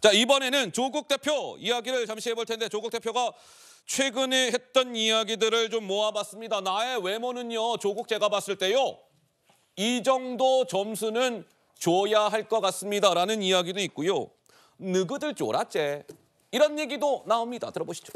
자, 이번에는 조국 대표 이야기를 잠시 해볼 텐데 조국 대표가 최근에 했던 이야기들을 좀 모아봤습니다. 나의 외모는요, 조국 제가 봤을 때요, 이 정도 점수는 줘야 할 것 같습니다라는 이야기도 있고요. 느그들 졸았제 이런 얘기도 나옵니다. 들어보시죠.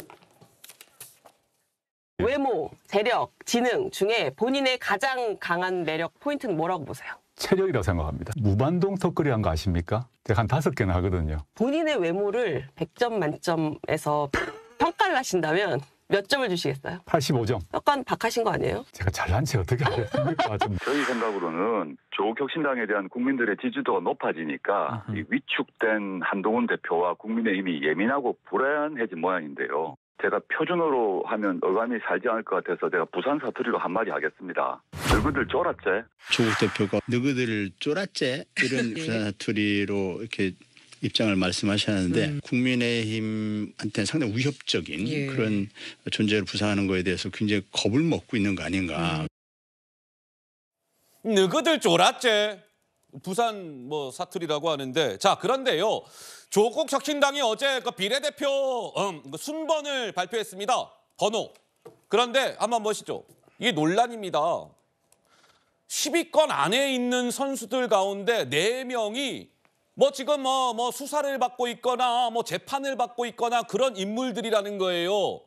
외모, 재력, 지능 중에 본인의 가장 강한 매력 포인트는 뭐라고 보세요? 체력이라고 생각합니다. 무반동 턱걸이 한 거 아십니까? 제가 한 다섯 개나 하거든요. 본인의 외모를 100점 만점에서 평가를 하신다면 몇 점을 주시겠어요? 85점. 약간 박하신 거 아니에요? 제가 잘난 체 어떻게 하겠습니까? 좀. 저희 생각으로는 조국혁신당에 대한 국민들의 지지도가 높아지니까 위축된 한동훈 대표와 국민의힘이 예민하고 불안해진 모양인데요. 제가 표준어로 하면 어감이 살지 않을 것 같아서 제가 부산 사투리로 한마디 하겠습니다. 너희들 쫄았제? 조국 대표가 너희들 쫄았제? 이런 부산 예. 사투리로 이렇게 입장을 말씀하셨는데 음. 국민의힘한테는 상당히 위협적인 예. 그런 존재를 부상하는 거에 대해서 굉장히 겁을 먹고 있는 거 아닌가. 음. 너희들 쫄았제? 부산 뭐 사투리라고 하는데 자 그런데요 조국 혁신당이 어제 그 비례대표 음, 그 순번을 발표했습니다 번호 그런데 한번 보시죠 이게 논란입니다 10위권 안에 있는 선수들 가운데 4명이 뭐 지금 뭐, 뭐 수사를 받고 있거나 뭐 재판을 받고 있거나 그런 인물들이라는 거예요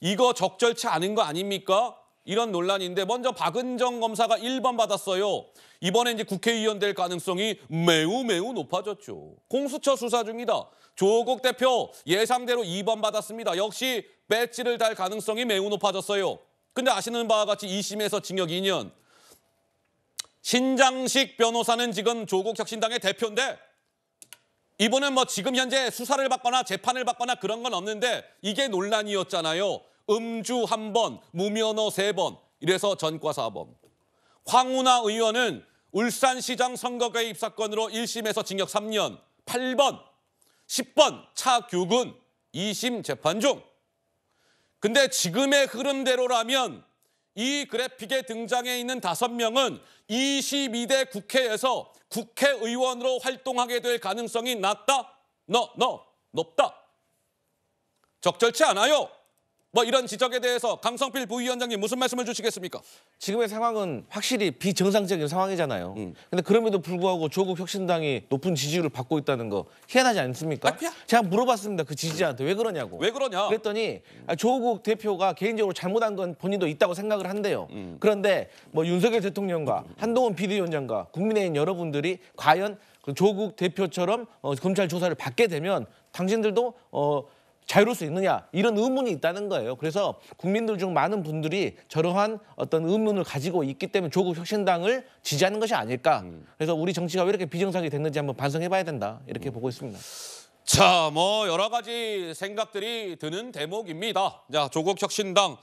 이거 적절치 않은 거 아닙니까? 이런 논란인데 먼저 박은정 검사가 1번 받았어요. 이번에 이제 국회의원 될 가능성이 매우 매우 높아졌죠. 공수처 수사 중이다. 조국 대표 예상대로 2번 받았습니다. 역시 배지를 달 가능성이 매우 높아졌어요. 근데 아시는 바와 같이 2심에서 징역 2년. 신장식 변호사는 지금 조국 혁신당의 대표인데 이번엔 뭐 지금 현재 수사를 받거나 재판을 받거나 그런 건 없는데 이게 논란이었잖아요. 음주 한 번, 무면허 세 번. 이래서 전과 사범. 황운하 의원은 울산시장 선거가 입사건으로 1심에서 징역 3년, 8번, 10번 차규근 2심 재판 중. 근데 지금의 흐름대로라면 이 그래픽에 등장해 있는 다 명은 22대 국회에서 국회의원으로 활동하게 될 가능성이 낮다? 너, 너, 높다. 적절치 않아요. 뭐 이런 지적에 대해서 강성필 부위원장님 무슨 말씀을 주시겠습니까? 지금의 상황은 확실히 비정상적인 상황이잖아요. 음. 근데 그럼에도 불구하고 조국 혁신당이 높은 지지율을 받고 있다는 거 희한하지 않습니까? 아, 제가 물어봤습니다. 그 지지자한테 왜 그러냐고. 왜 그러냐? 그랬더니 아, 조국 대표가 개인적으로 잘못한 건 본인도 있다고 생각을 한대요. 음. 그런데 뭐 윤석열 대통령과 한동훈 비대위원장과 국민의힘 여러분들이 과연 그 조국 대표처럼 어, 검찰 조사를 받게 되면 당신들도 어 자유로울 수 있느냐 이런 의문이 있다는 거예요. 그래서 국민들 중 많은 분들이 저러한 어떤 의문을 가지고 있기 때문에 조국 혁신당을 지지하는 것이 아닐까. 음. 그래서 우리 정치가 왜 이렇게 비정상이 됐는지 한번 반성해봐야 된다 이렇게 음. 보고 있습니다. 자, 뭐 여러 가지 생각들이 드는 대목입니다. 자, 조국 혁신당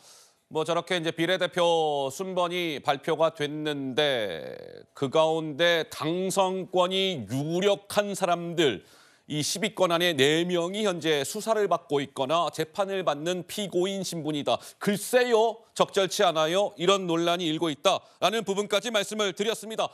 뭐 저렇게 이제 비례대표 순번이 발표가 됐는데 그 가운데 당선권이 유력한 사람들. 이 10위권 안에 4명이 현재 수사를 받고 있거나 재판을 받는 피고인 신분이다. 글쎄요, 적절치 않아요. 이런 논란이 일고 있다라는 부분까지 말씀을 드렸습니다.